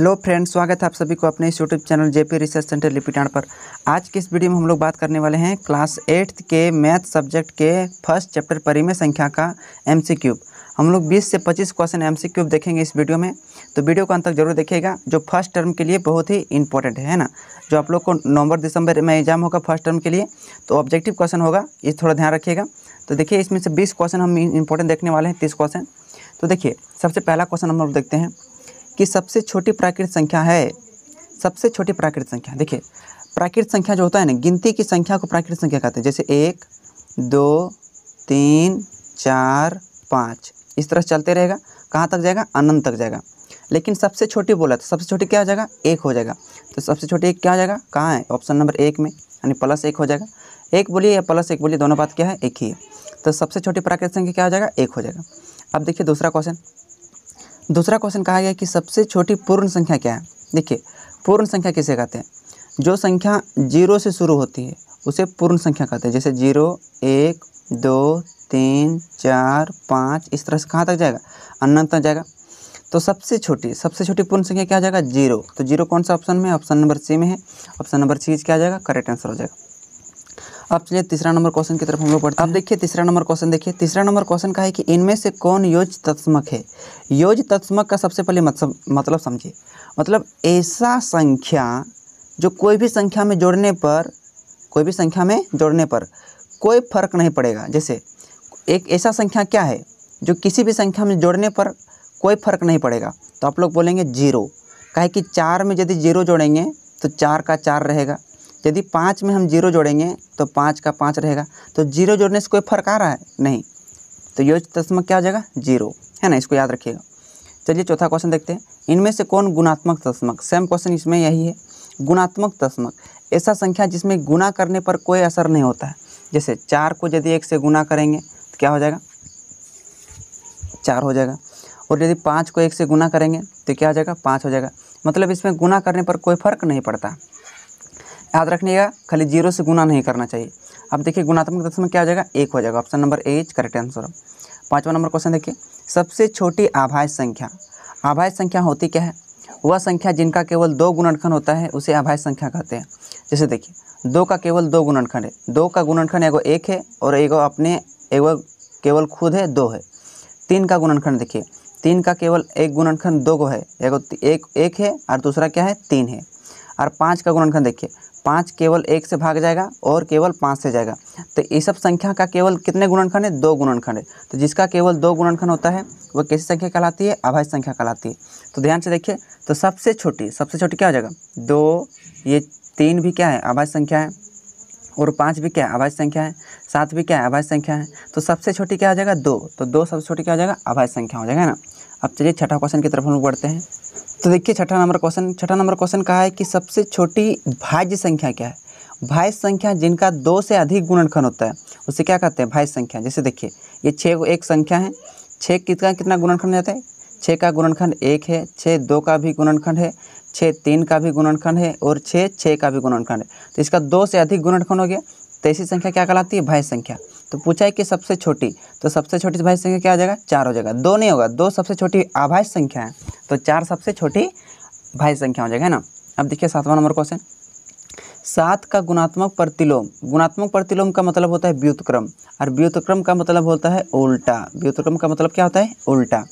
hello friends स्वागत है आप सभी को अपने इस YouTube channel JP research centre लिपिटाण पर आज के इस वीडियो में हम लोग बात करने वाले हैं क्लास एट्थ के मैथ सब्जेक्ट के फर्स्ट चैप्टर परिमेय संख्या का एम सी क्यूब हम लोग 20 से 25 क्वेश्चन एम सी क्यूब देखेंगे इस वीडियो में तो वीडियो को अंत तक जरूर देखिएगा जो फर्स्ट टर्म के लिए बहुत ही इंपॉर्टेंट है ना जो आप लोग को नवंबर दिसंबर में एग्जाम होगा फर्स्ट टर्म के लिए तो ऑब्जेक्टिव क्वेश्चन होगा ये थोड़ा ध्यान रखिएगा तो देखिए इसमें से बीस क्वेश्चन हम इंपॉर्टेंट देखने वाले हैं तीस क्वेश्चन तो देखिए सबसे पहला क्वेश्चन हम लोग देखते हैं कि सबसे छोटी प्राकृत संख्या है सबसे छोटी प्राकृत संख्या देखिए प्राकृत संख्या जो होता है ना गिनती की संख्या को प्राकृत संख्या कहते हैं जैसे एक दो तीन चार पाँच इस तरह चलते रहेगा कहाँ तक जाएगा अनंत तक जाएगा लेकिन सबसे छोटी बोला तो सबसे छोटी क्या हो जाएगा एक हो जाएगा तो सबसे छोटी एक क्या हो जाएगा कहाँ है ऑप्शन नंबर एक में यानी प्लस एक हो जाएगा एक बोलिए या प्लस एक बोलिए दोनों बात क्या है एक ही है तो सबसे छोटी प्राकृतिक संख्या क्या हो जाएगा एक हो जाएगा अब देखिए दूसरा क्वेश्चन दूसरा क्वेश्चन कहा गया कि सबसे छोटी पूर्ण संख्या क्या है देखिए पूर्ण संख्या किसे कहते हैं जो संख्या जीरो से शुरू होती है उसे पूर्ण संख्या कहते हैं जैसे जीरो एक दो तीन चार पाँच इस तरह से कहाँ तक जाएगा अनंत तक जाएगा तो सबसे छोटी सबसे छोटी पूर्ण संख्या क्या आ जाएगा जीरो तो जीरो कौन सा ऑप्शन में ऑप्शन नंबर सी में है ऑप्शन नंबर सी क्या आ जाएगा करेक्ट आंसर हो जाएगा अब चलिए तीसरा नंबर क्वेश्चन की तरफ हम लोग पढ़ते हैं अब देखिए तीसरा नंबर क्वेश्चन देखिए तीसरा नंबर क्वेश्चन का है कि इनमें से कौन योज तत्समक है योज तत्समक का सबसे पहले मतलब, मतलब समझिए मतलब ऐसा संख्या जो कोई भी संख्या में जोड़ने पर कोई भी संख्या में जोड़ने पर कोई फर्क नहीं पड़ेगा जैसे एक ऐसा संख्या क्या है जो किसी भी संख्या में जोड़ने पर कोई फर्क नहीं पड़ेगा तो आप लोग बोलेंगे जीरो कहे कि चार में यदि जीरो जोड़ेंगे तो चार का चार रहेगा यदि पाँच में हम जीरो जोड़ेंगे तो पाँच का पाँच रहेगा तो जीरो जोड़ने से कोई फर्क आ रहा है नहीं तो योज तस्मक क्या हो जाएगा जीरो है ना इसको याद रखिएगा चलिए चौथा क्वेश्चन देखते हैं इनमें से कौन गुणात्मक तस्मक सेम क्वेश्चन इसमें यही है गुणात्मक तस्मक ऐसा संख्या जिसमें गुना करने पर कोई असर नहीं होता है जैसे चार को यदि एक से गुना करेंगे तो क्या हो जाएगा चार हो जाएगा और यदि पाँच को एक से गुना करेंगे तो क्या हो जाएगा पाँच हो जाएगा मतलब इसमें गुना करने पर कोई फर्क नहीं पड़ता याद रखिएगा खाली जीरो से गुना नहीं करना चाहिए अब देखिए गुणात्मक दशमलव क्या हो जाएगा एक हो जाएगा option number A is correct answer पाँचवा नंबर क्वेश्चन देखिए सबसे छोटी आभाय संख्या आभाय संख्या होती क्या है वह संख्या जिनका केवल दो गुणनखंड होता है उसे आभाय संख्या कहते हैं जैसे देखिए दो का केवल दो गुणनखंड है दो का गुणनखंड एगो एक है और एगो अपने एगो केवल खुद है दो है तीन का गुणनखंड देखिए तीन का केवल एक गुणनखंड दो गो है एगो एक एक है और दूसरा क्या है तीन है और पाँच का गुणनखंड देखिए पाँच केवल एक से भाग जाएगा और केवल पाँच से जाएगा तो ये सब संख्या का केवल कितने गुणनखंड है दो गुणनखंड है तो जिसका केवल दो गुणनखंड होता है वह कैसी संख्या कहलाती है अभाज्य संख्या कहलाती है तो ध्यान से देखिए तो सबसे छोटी सबसे छोटी क्या हो जाएगा दो ये तीन भी क्या है अभाज्य संख्या है और पाँच भी क्या है अभाज्य संख्या है सात भी क्या है अभाज्य संख्या है तो सबसे छोटी क्या हो जाएगा दो तो दो सबसे छोटी क्या हो जाएगा अभाज्य संख्या हो जाएगा ना अब चलिए छठा क्वेश्चन की तरफ हम लोग बढ़ते हैं तो देखिए छठा नंबर क्वेश्चन छठा नंबर क्वेश्चन कहा है कि सबसे छोटी भाज्य संख्या क्या है भाज्य संख्या जिनका दो से अधिक गुणनखंड होता है उसे क्या कहते हैं भाज्य संख्या जैसे देखिए ये छः एक संख्या है छः कितना कितना गुणनखंड जाता है छः का गुणनखंड एक है छः दो का भी गुणनखंड है छः तीन का भी गुणनखंड है और छः छः का भी गुणनखंड है तो इसका दो से अधिक गुणनखंड हो गया तो ऐसी संख्या क्या कहलाती है भाज्य संख्या तो पूछा है कि सबसे छोटी तो सबसे छोटी भाई संख्या क्या हो जाएगा चार हो जाएगा दो नहीं होगा दो सबसे छोटी आभाज्य संख्या है तो चार सबसे छोटी भाज्य संख्या हो जाएगा है ना अब देखिए सातवां नंबर क्वेश्चन सात का गुणात्मक प्रतिलोम गुणात्मक प्रतिलोम का मतलब होता है व्युतक्रम और व्युतक्रम का मतलब होता है उल्टा व्युतक्रम का मतलब क्या होता है उल्टा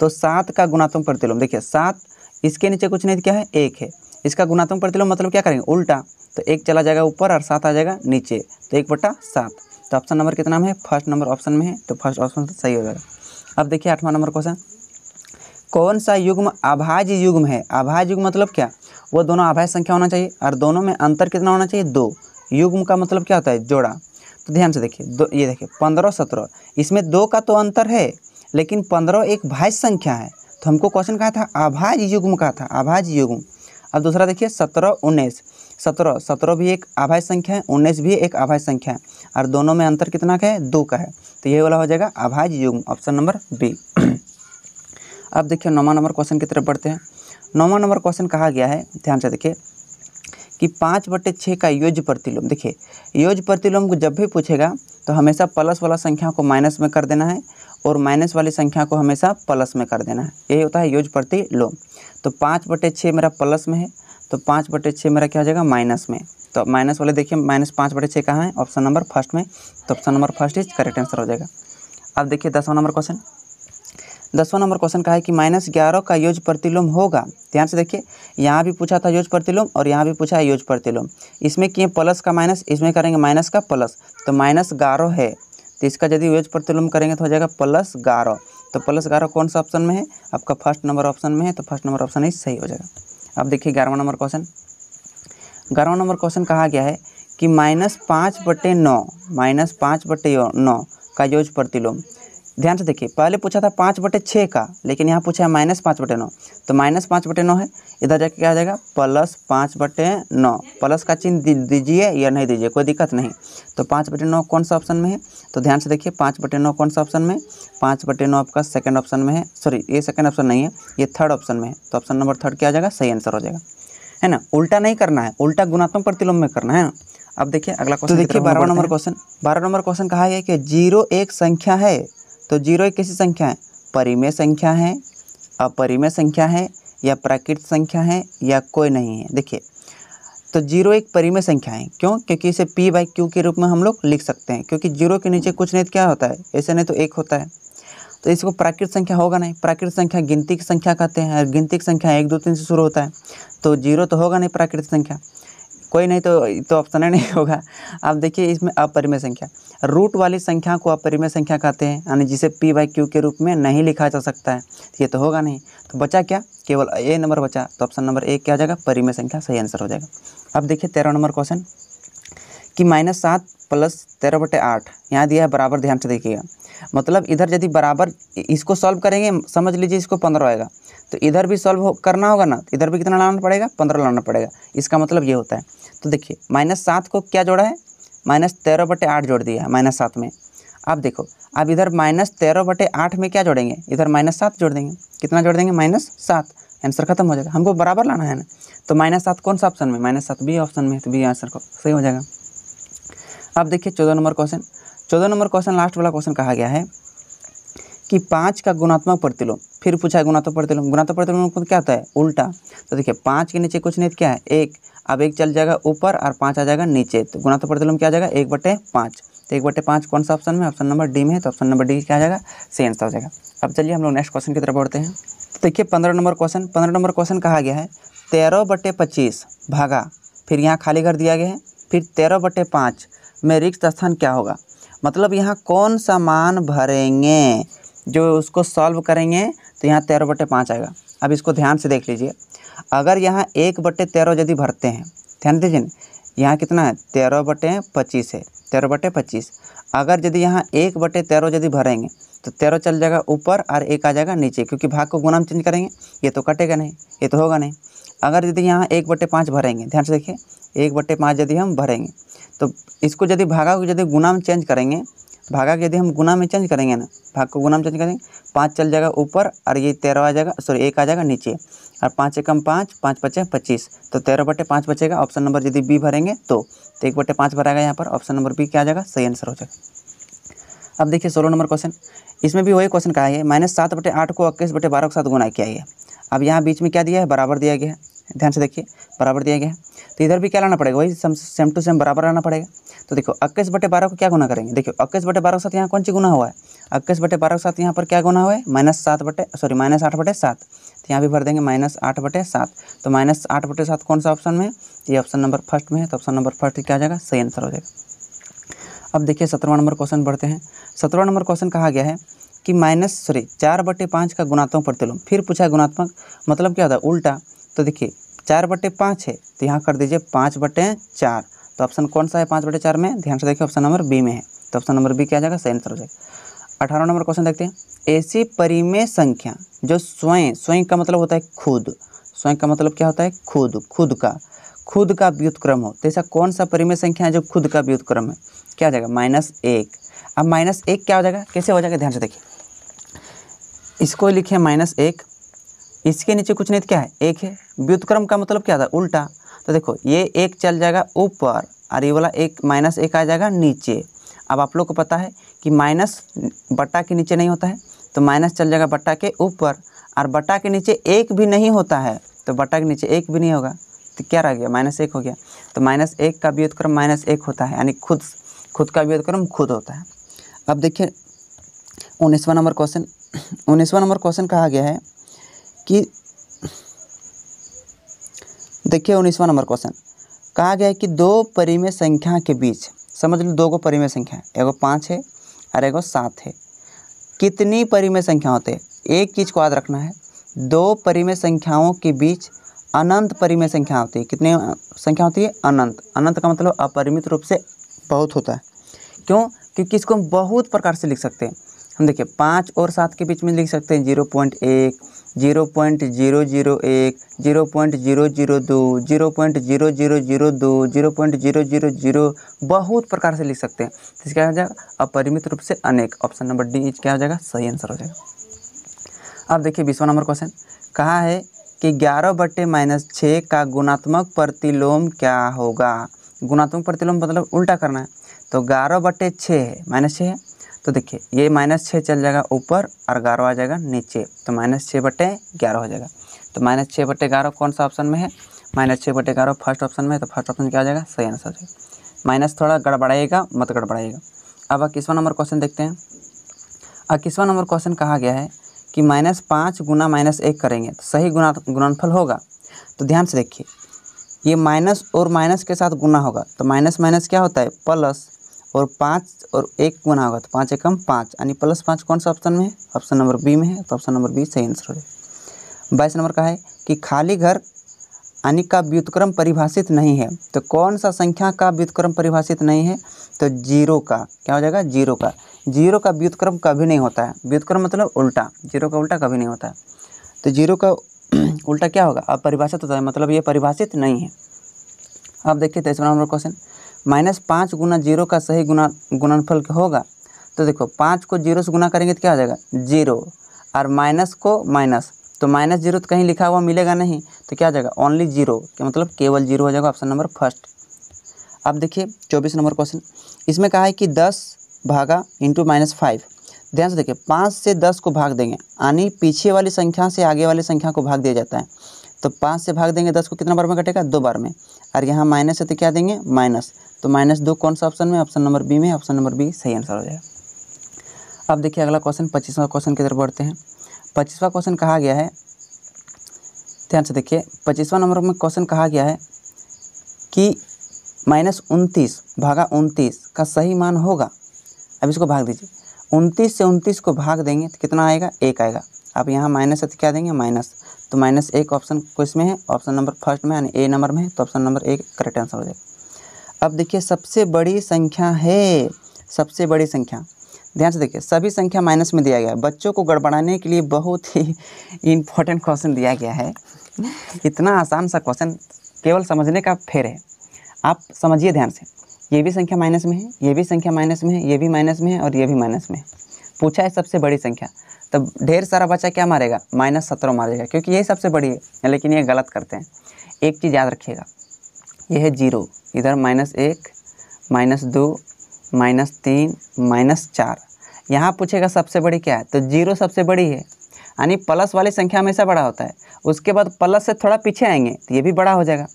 तो सात का गुणात्मक प्रतिलोम देखिए सात इसके नीचे कुछ नहीं तो क्या है एक है इसका गुणात्मक प्रतिलोम मतलब क्या करेंगे उल्टा तो एक चला जाएगा ऊपर और सात आ जाएगा नीचे तो एक बट्टा सात तो ऑप्शन नंबर कितना में है फर्स्ट नंबर ऑप्शन में है तो फर्स्ट ऑप्शन तो सही हो जाएगा अब देखिए आठवां नंबर क्वेश्चन कौन सा युग्म आभाज युग्म है आभाज युग्म मतलब क्या वो दोनों आभाज संख्या होना चाहिए और दोनों में अंतर कितना होना चाहिए दो युग्म का मतलब क्या होता है जोड़ा तो ध्यान से देखिए दो ये देखिए पंद्रह सत्रह इसमें दो का तो अंतर है लेकिन पंद्रह एक भाज्य संख्या है तो हमको क्वेश्चन कहा था अभाज्य युग्म कहा था अभाज्य युग्म अब दूसरा देखिए सत्रह उन्नीस सत्रह सत्रह भी एक आभाय संख्या है उन्नीस भी एक आभाय संख्या है और दोनों में अंतर कितना का है दो का है तो यही वाला हो जाएगा आभाज युग्म ऑप्शन नंबर बी अब देखिए नौवा नंबर क्वेश्चन की तरफ बढ़ते हैं नौवा नंबर क्वेश्चन कहा गया है ध्यान से देखिए कि पाँच बटे छः का योज प्रतिलोम देखिए योज प्रतिलोम को जब भी पूछेगा तो हमेशा प्लस वाला संख्या को माइनस में कर देना है और माइनस वाली संख्या को हमेशा प्लस में कर देना है यही होता है योज प्रतिलोम तो पाँच बटे छः मेरा प्लस में है तो पाँच बटे छः मेरा क्या हो जाएगा माइनस में तो माइनस वाले देखिए माइनस पाँच बटे छः कहाँ है ऑप्शन नंबर फर्स्ट में तो option number first is correct answer हो जाएगा अब देखिए दसवां नंबर क्वेश्चन दसवां नंबर क्वेश्चन कहा है कि माइनस ग्यारह का योज प्रतिलोम होगा ध्यान से देखिए यहाँ भी पूछा था योज प्रतिलोम और यहाँ भी पूछा है योज प्रतिलोम इसमें किए प्लस का माइनस इसमें करेंगे माइनस का प्लस तो माइनस ग्यारह है तो इसका यदि योज प्रतिलोम करेंगे तो हो जाएगा प्लस ग्यारह तो प्लस ग्यारह कौन सा ऑप्शन में है आपका फर्स्ट नंबर ऑप्शन में है तो फर्स्ट नंबर ऑप्शन ही सही हो जाएगा अब देखिए ग्यारहवा नंबर क्वेश्चन ग्यारहवा नंबर क्वेश्चन कहा गया है कि माइनस पाँच बटे नौ माइनस पाँच बटे नौ का योज प्रतिलोम ध्यान से देखिए पहले पूछा था पाँच बटे छः का लेकिन यहाँ पूछा है माइनस पाँच बटे नौ तो माइनस पाँच बटे नौ है इधर जाके क्या हो जाएगा प्लस पाँच बटे नौ प्लस का चिन्ह दीजिए या नहीं दीजिए कोई दिक्कत नहीं तो पाँच बटे नौ कौन सा ऑप्शन में है तो ध्यान से देखिए पाँच बटे नौ कौन सा ऑप्शन में पाँच बटे नौ आपका सेकेंड ऑप्शन में है सॉरी ये सेकेंड ऑप्शन नहीं है ये थर्ड ऑप्शन में है तो ऑप्शन नंबर थर्ड क्या हो जाएगा सही आंसर हो जाएगा है ना उल्टा नहीं करना है उल्टा गुणात्मक प्रतिलोम में करना है ना अब देखिए अगला तो क्वेश्चन देखिए बारह नंबर क्वेश्चन बारह नंबर क्वेश्चन कहा है कि जीरो एक संख्या है तो जीरो एक कैसी संख्या है परिमेय संख्या है अपरिमेय संख्या है या प्राकृत संख्या है या कोई नहीं है देखिए तो जीरो एक परिमेय संख्या है क्यों क्योंकि इसे पी बाई क्यू के रूप में हम लोग लिख सकते हैं क्योंकि जीरो के नीचे कुछ नहीं तो क्या होता है ऐसे नहीं तो एक होता है तो इसको प्राकृत संख्या होगा नहीं प्राकृत संख्या गिनती की संख्या कहते हैं गिनती की संख्या एक दो तीन से शुरू होता है तो जीरो तो होगा नहीं प्राकृत संख्या कोई नहीं तो तो ऑप्शन नहीं होगा आप देखिए इसमें अपरिमेय संख्या रूट वाली संख्या को अपरिमेय संख्या कहते हैं यानी जिसे पी बाई क्यू के रूप में नहीं लिखा जा सकता है ये तो होगा नहीं तो बचा क्या केवल ए नंबर बचा तो ऑप्शन नंबर ए क्या हो जाएगा परिमय संख्या सही आंसर हो जाएगा अब देखिए तेरह नंबर क्वेश्चन कि माइनस सात प्लस तेरह बटे आठ यहाँ दिया है बराबर ध्यान से देखिएगा मतलब इधर यदि बराबर इसको सॉल्व करेंगे समझ लीजिए इसको पंद्रह आएगा तो इधर भी सॉल्व हो, करना होगा ना तो इधर भी कितना लाना पड़ेगा पंद्रह लाना पड़ेगा इसका मतलब ये होता है तो देखिए माइनस सात को क्या जोड़ा है माइनस तेरह बटे आठ जोड़ दिया है माइनस सात में आप देखो अब इधर माइनस तेरह बटे आठ में क्या जोड़ेंगे इधर माइनस सात जोड़ देंगे कितना जोड़ देंगे माइनस सात आंसर खत्म हो जाएगा हमको बराबर लाना है ना तो माइनस सात कौन सा ऑप्शन में माइनस सात बी ऑप्शन में तो बी आंसर को सही हो जाएगा अब देखिए चौदह नंबर क्वेश्चन चौदह नंबर क्वेश्चन लास्ट वाला क्वेश्चन कहा गया है कि पाँच का गुणात्मक प्रतिलोम फिर पूछा है गुणात्मक प्रतिलोम गुणात्मक प्रतिलोम क्या होता है उल्टा तो देखिए पाँच के नीचे कुछ नहीं क्या है एक अब एक चल जाएगा ऊपर और पाँच आ जाएगा नीचे तो गुणात्मक प्रतिलोम क्या आ जाएगा एक बटे पाँच तो एक बटे पाँच कौन सा ऑप्शन में ऑप्शन नंबर डी में है तो ऑप्शन नंबर डी क्या आ जाएगा सी आंसर हो जाएगा अब चलिए हम लोग नेक्स्ट क्वेश्चन की तरफ बढ़ते हैं तो देखिए पंद्रह नंबर क्वेश्चन पंद्रह नंबर क्वेश्चन कहा गया है तेरह बटे पच्चीस भागा फिर यहाँ खाली घर दिया गया है फिर तेरह बटे पाँच में रिक्त स्थान क्या होगा मतलब यहाँ कौन सा मान भरेंगे जो उसको सॉल्व करेंगे तो यहाँ तेरह बटे पाँच आएगा अब इसको ध्यान से देख लीजिए अगर यहाँ एक बटे तेरह यदि भरते हैं ध्यान दीजिए यहाँ कितना है तेरह बटे पच्चीस है तेरह बटे पच्चीस अगर यदि यहाँ एक बटे तेरह यदि भरेंगे तो तेरह चल जाएगा ऊपर और एक आ जाएगा नीचे क्योंकि भाग को गुना में चेंज करेंगे ये तो कटेगा नहीं ये तो होगा नहीं अगर यदि यहाँ एक बटे पाँच भरेंगे ध्यान से देखिए एक बटे पाँच यदि हम भरेंगे तो इसको यदि भागा को यदि गुना में चेंज करेंगे भागा के यदि हम गुना में चेंज करेंगे ना भाग को गुना में चेंज करेंगे पाँच चल जाएगा ऊपर और ये तेरह आ जाएगा सॉरी एक आ जाएगा नीचे और पाँच एकम पाँच पाँच पचे पच्चीस तो तेरह बटे पाँच बचेगा ऑप्शन नंबर यदि बी भरेंगे तो, तो एक बटे पाँच भरेगा यहाँ पर ऑप्शन नंबर बी क्या आ जाएगा सही आंसर हो जाएगा अब देखिए सोलह नंबर क्वेश्चन इसमें भी वही क्वेश्चन कहा है माइनस सात बटे आठ को इक्कीस बटे बारह के साथ गुना किया है अब यहाँ बीच में क्या दिया है बराबर दिया गया है ध्यान से देखिए बराबर दिया गया है तो इधर भी क्या लाना पड़ेगा वही सेम टू सेम बराबर आना पड़ेगा तो देखो इक्कीस बटे बारह को क्या गुना करेंगे देखिए इक्कीस बटे बारह के साथ यहाँ कौन सी गुना हुआ है इक्कीस बटे बारह के साथ यहाँ पर क्या गुना हुआ है माइनस सात बटे सॉरी माइनस आठ बटे सात तो यहाँ भी भर देंगे माइनस आठ बटे सात तो माइनस आठ बटे सात कौन सा ऑप्शन में ये ऑप्शन नंबर फर्स्ट में है तो ऑप्शन नंबर फर्स्ट क्या आ जाएगा सही आंसर हो जाएगा अब देखिए सत्रवा नंबर क्वेश्चन बढ़ते हैं सत्रवा नंबर क्वेश्चन कहा गया है कि माइनस सॉरी चार बटे पाँच का गुणात्मक प्रतिलोम फिर पूछा गुणात्मक मतलब क्या होता है उल्टा तो देखिए चार बटे पाँच है तो यहाँ कर दीजिए पाँच बटे चार तो ऑप्शन कौन सा है पाँच बटे चार में ध्यान से देखिए ऑप्शन नंबर बी में है तो ऑप्शन नंबर बी क्या जाएगा सही आंसर हो जाएगा अठारह नंबर क्वेश्चन देखते हैं ऐसी परिमेय संख्या जो स्वयं स्वयं का मतलब होता है खुद स्वयं का मतलब क्या होता है खुद खुद का खुद का व्युतक्रम हो तो ऐसा कौन सा परिमेय संख्या है जो खुद का व्युतक्रम है क्या हो जाएगा माइनस एक अब माइनस एक क्या हो जाएगा कैसे हो जाएगा ध्यान से देखिए इसको लिखे माइनस एक इसके नीचे कुछ नहीं तो क्या है एक है व्युतक्रम का मतलब क्या था उल्टा तो देखो ये एक चल जाएगा ऊपर और ये वाला एक माइनस एक आ जाएगा नीचे अब आप लोग को पता है कि माइनस बट्टा के नीचे नहीं होता है तो माइनस चल जाएगा बट्टा के ऊपर और बट्टा के नीचे एक भी नहीं होता है तो बट्टा के नीचे एक भी नहीं होगा तो क्या रह गया माइनस एक हो गया तो माइनस एक का व्युतक्रम माइनस एक होता है यानी खुद खुद का व्युतक्रम खुद होता है अब देखिए उन्नीसवा नंबर क्वेश्चन उन्नीसवा नंबर क्वेश्चन कहा गया है कि देखिए उन्नीसवा नंबर क्वेश्चन कहा गया है कि दो परिमेय संख्या के बीच समझ लो दो को परिमेय संख्या एगो पाँच है और एगो सात है कितनी परिमेय संख्या होते हैं एक चीज़ को याद रखना है दो परिमेय संख्याओं के बीच अनंत परिमेय संख्या होती है कितनी संख्या होती है अनंत अनंत का मतलब अपरिमित रूप से बहुत होता है क्यों क्योंकि इसको हम बहुत प्रकार से लिख सकते हैं हम देखिए पाँच और सात के बीच में लिख सकते हैं जीरो पॉइंट एक जीरो पॉइंट जीरो जीरो एक जीरो पॉइंट जीरो जीरो दो zero point zero zero zero दो zero point zero zero zero बहुत प्रकार से लिख सकते हैं तो इसका हो जाएगा अपरिमित रूप से अनेक ऑप्शन नंबर डी क्या हो जाएगा सही आंसर हो जाएगा अब देखिए बीसवा नंबर क्वेश्चन कहा है कि ग्यारह बट्टे माइनस छः का गुणात्मक प्रतिलोम क्या होगा गुणात्मक प्रतिलोम मतलब उल्टा करना है तो ग्यारह बट्टे छः है माइनस छः है तो देखिए ये माइनस छः चल जाएगा ऊपर और ग्यारह आ जाएगा नीचे तो माइनस छः बटे ग्यारह हो जाएगा तो माइनस छः बटे ग्यारह कौन सा ऑप्शन में है माइनस छः बटे ग्यारह फर्स्ट ऑप्शन में है तो फर्स्ट ऑप्शन क्या हो जाएगा सही आंसर है माइनस थोड़ा गड़बड़ाएगा मत गड़बड़ाएगा अब इक्कीसवां नंबर क्वेश्चन देखते हैं इक्कीसवा नंबर क्वेश्चन कहा गया है कि माइनस पाँच गुना माइनस एक करेंगे तो सही गुना गुणनफल होगा तो ध्यान से देखिए ये माइनस और माइनस के साथ गुना होगा तो माइनस माइनस क्या होता है प्लस और पाँच और एक गुना होगा तो पाँच एकम पाँच यानी प्लस पाँच कौन सा ऑप्शन में है ऑप्शन नंबर बी में है तो ऑप्शन नंबर बी सही आंसर है बाईस नंबर का है कि खाली घर यानी का व्युतक्रम परिभाषित नहीं है तो कौन सा संख्या का व्युतक्रम परिभाषित नहीं है तो जीरो का क्या हो जाएगा जीरो का जीरो का व्युतक्रम कभी नहीं होता है व्युतक्रम मतलब उल्टा जीरो का उल्टा कभी नहीं होता है तो जीरो का उल्टा क्या होगा अब परिभाषित होता है मतलब ये परिभाषित नहीं है अब देखिए तेईसवा नंबर क्वेश्चन माइनस पाँच गुना जीरो का सही गुना गुणनफल होगा तो देखो पाँच को जीरो से गुना करेंगे तो क्या हो जाएगा जीरो और माइनस को माइनस तो माइनस जीरो तो कहीं लिखा हुआ मिलेगा नहीं तो क्या हो जाएगा ओनली जीरो के मतलब केवल जीरो हो जाएगा ऑप्शन नंबर फर्स्ट अब देखिए चौबीस नंबर क्वेश्चन इसमें कहा है कि दस भागा इंटू माइनस फाइव ध्यान से देखिए पाँच से दस को भाग देंगे यानी पीछे वाली संख्या से आगे वाली संख्या को भाग दिया जाता है तो पाँच से भाग देंगे दस को कितना बार में कटेगा दो बार में और यहाँ माइनस है तो क्या देंगे माइनस तो माइनस दो कौन सा ऑप्शन में ऑप्शन नंबर बी में ऑप्शन नंबर बी सही आंसर हो जाएगा अब देखिए अगला क्वेश्चन पच्चीसवा क्वेश्चन की तरफ बढ़ते हैं पच्चीसवा क्वेश्चन कहा गया है ध्यान से देखिए पच्चीसवा नंबर में क्वेश्चन कहा गया है कि माइनस उनतीस भागा उनतीस का सही मान होगा अब इसको भाग दीजिए उनतीस से उनतीस को भाग देंगे तो कितना आएगा एक आएगा अब यहाँ माइनस है तो क्या देंगे माइनस तो माइनस एक ऑप्शन को इसमें है ऑप्शन नंबर फर्स्ट में यानी ए नंबर में है तो ऑप्शन नंबर एक करेक्ट आंसर हो जाएगा अब देखिए सबसे बड़ी संख्या है सबसे बड़ी संख्या ध्यान से देखिए सभी संख्या माइनस में दिया गया है बच्चों को गड़बड़ाने के लिए बहुत ही इम्पोर्टेंट क्वेश्चन दिया गया है इतना आसान सा क्वेश्चन केवल समझने का फेर है आप समझिए ध्यान से ये भी संख्या माइनस में है ये भी संख्या माइनस में है ये भी माइनस में है और ये भी माइनस में है पूछा है सबसे बड़ी संख्या तब ढेर सारा बच्चा क्या मारेगा माइनस सत्रह मारेगा क्योंकि ये सबसे बड़ी है लेकिन ये गलत करते हैं एक चीज़ याद रखिएगा ये है जीरो इधर माइनस एक माइनस दो माइनस तीन माइनस चार यहाँ पूछेगा सबसे बड़ी क्या है तो जीरो सबसे बड़ी है यानी प्लस वाली संख्या हमेशा बड़ा होता है उसके बाद प्लस से थोड़ा पीछे आएंगे तो ये भी बड़ा हो जाएगा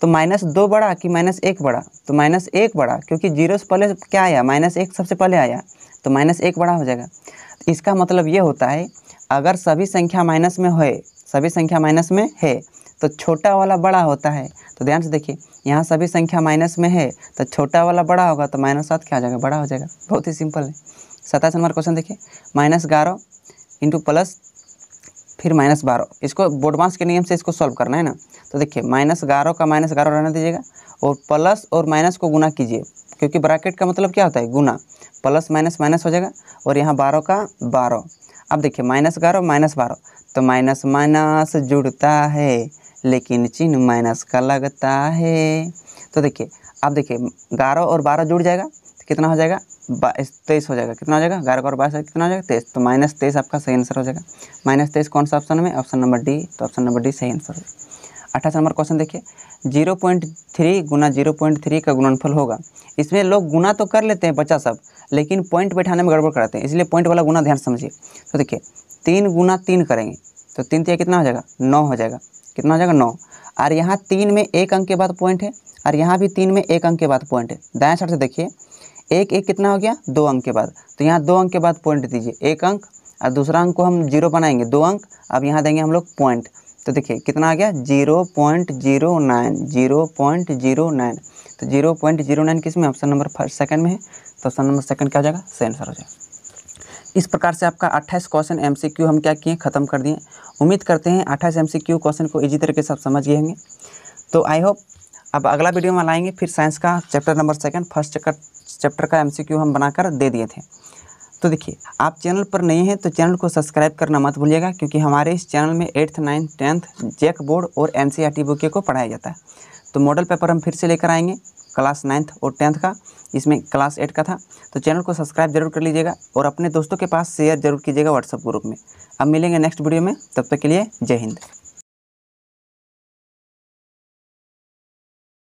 तो माइनस दो बड़ा कि माइनस एक बड़ा तो माइनस एक बड़ा क्योंकि जीरो से पहले क्या आया माइनस एक सबसे पहले आया तो माइनस एक बड़ा हो जाएगा इसका मतलब ये होता है अगर सभी संख्या माइनस में हो सभी संख्या माइनस में है तो छोटा वाला बड़ा होता है तो ध्यान से देखिए यहाँ सभी संख्या माइनस में है तो छोटा वाला बड़ा होगा तो माइनस सात क्या हो जाएगा बड़ा हो जाएगा बहुत ही सिंपल है सताईस नंबर क्वेश्चन देखिए माइनस ग्यारह इंटू प्लस फिर माइनस बारह इसको बोडमास के नियम से इसको सॉल्व करना है ना तो देखिए माइनस ग्यारह का माइनस ग्यारह रहने दीजिएगा और प्लस और माइनस को गुना कीजिए क्योंकि ब्रैकेट का मतलब क्या होता है गुना प्लस माइनस माइनस हो जाएगा और यहाँ बारह का बारह अब देखिए माइनस ग्यारह माइनस बारह तो माइनस माइनस जुड़ता है लेकिन चिन्ह माइनस का लगता है तो देखिए अब देखिए ग्यारह और बारह जुड़ जाएगा तो कितना हो जाएगा बाईस तेईस हो जाएगा कितना हो जाएगा ग्यारह और बाईस कितना हो जाएगा तेईस तो माइनस तेईस आपका सही आंसर हो जाएगा माइनस तेईस कौन सा ऑप्शन में ऑप्शन नंबर डी तो ऑप्शन नंबर डी सही आंसर होगा अट्ठाईस नंबर क्वेश्चन देखिए जीरो पॉइंट थ्री गुना जीरो पॉइंट थ्री का गुणनफल होगा इसमें लोग गुना तो कर लेते हैं बच्चा सब लेकिन पॉइंट बैठाने में गड़बड़ कराते हैं इसलिए पॉइंट वाला गुना ध्यान समझिए तो देखिए तीन गुना तीन करेंगे तो तीन तीन कितना हो जाएगा नौ हो जाएगा कितना हो जाएगा नौ और यहाँ तीन में एक अंक के बाद पॉइंट है और यहाँ भी तीन में एक अंक के बाद पॉइंट है दाएँ साइड से देखिए एक एक कितना हो गया दो अंक के बाद तो यहाँ दो अंक के बाद पॉइंट दीजिए एक अंक और दूसरा अंक को हम जीरो बनाएंगे दो अंक अब यहाँ देंगे हम लोग पॉइंट तो देखिए कितना आ गया zero point zero nine zero point zero nine तो जीरो पॉइंट जीरो नाइन किस में ऑप्शन नंबर फर्स्ट सेकंड में है तो ऑप्शन नंबर सेकंड क्या हो जाएगा सही आंसर हो जाएगा इस प्रकार से आपका 28 क्वेश्चन एमसीक्यू हम क्या किए ख़त्म कर दिए उम्मीद करते हैं 28 एमसीक्यू क्वेश्चन को इजी तरीके से आप समझ गए होंगे तो आई होप अब अगला वीडियो में लाएंगे फिर साइंस का chapter number second first chapter का एमसीक्यू हम बनाकर दे दिए थे तो देखिए आप चैनल पर नहीं हैं तो चैनल को सब्सक्राइब करना मत भूलिएगा क्योंकि हमारे इस चैनल में eighth ninth tenth JAC board और एन सी बुके को पढ़ाया जाता है तो मॉडल पेपर हम फिर से लेकर आएंगे क्लास नाइन्थ और टेंथ का इसमें क्लास एट का था तो चैनल को सब्सक्राइब जरूर कर लीजिएगा और अपने दोस्तों के पास शेयर जरूर कीजिएगा व्हाट्सअप ग्रुप में अब मिलेंगे नेक्स्ट वीडियो में तब तक के लिए जय हिंद